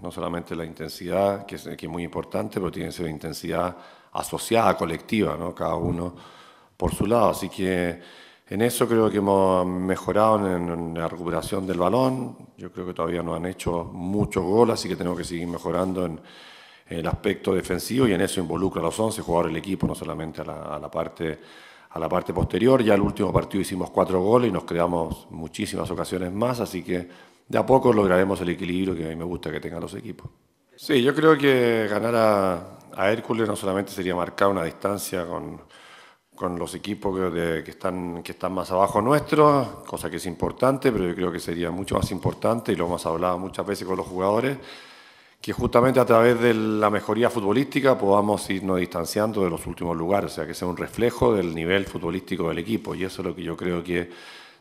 no solamente la intensidad, que es, que muy importante, pero tiene que ser intensidad asociada, colectiva, ¿no? cada uno por su lado. Así que en eso creo que hemos mejorado en, la recuperación del balón. Yo creo que todavía no han hecho muchos goles, así que tenemos que seguir mejorando en, el aspecto defensivo y en eso involucra a los 11 jugadores del equipo, no solamente a la, a la parte a la parte posterior. Ya el último partido hicimos cuatro goles y nos creamos muchísimas ocasiones más, así que de a poco lograremos el equilibrio que a mí me gusta que tengan los equipos. Sí, yo creo que ganar a, Hércules no solamente sería marcar una distancia con, los equipos que, que, están, que están más abajo nuestros, cosa que es importante, pero yo creo que sería mucho más importante, y lo hemos hablado muchas veces con los jugadores, que justamente a través de la mejoría futbolística podamos irnos distanciando de los últimos lugares, o sea, que sea un reflejo del nivel futbolístico del equipo, y eso es lo que yo creo que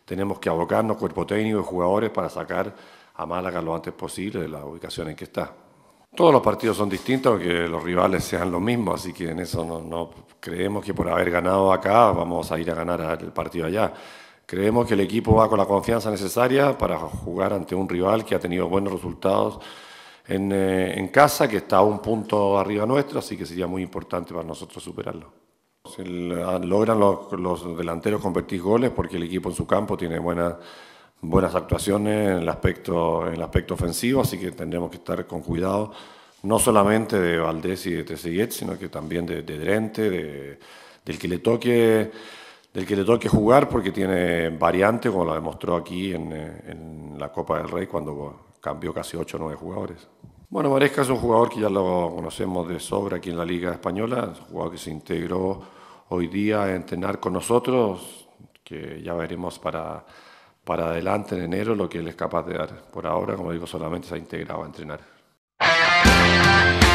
tenemos que abocarnos, cuerpo técnico y jugadores, para sacar a Málaga lo antes posible de la ubicación en que está. Todos los partidos son distintos, aunque los rivales sean los mismos, así que en eso no, creemos que por haber ganado acá vamos a ir a ganar el partido allá. Creemos que el equipo va con la confianza necesaria para jugar ante un rival que ha tenido buenos resultados en, eh, en casa, que está a un punto arriba nuestro, así que sería muy importante para nosotros superarlo. Ah, logran los, delanteros convertir goles porque el equipo en su campo tiene buenas, buenas actuaciones en el, aspecto, en el aspecto ofensivo, así que tendremos que estar con cuidado, no solamente de Valdés y de Trezeguet, sino que también de, de Drente, de, del que le toque del que le toque jugar porque tiene variante, como lo demostró aquí en, la Copa del Rey cuando cambió casi 8 o 9 jugadores. Bueno, Maresca es un jugador que ya lo conocemos de sobra aquí en la Liga Española, es un jugador que se integró hoy día entrenar con nosotros, que ya veremos para, para adelante en enero lo que él es capaz de dar. Por ahora, como digo, solamente se ha integrado a entrenar.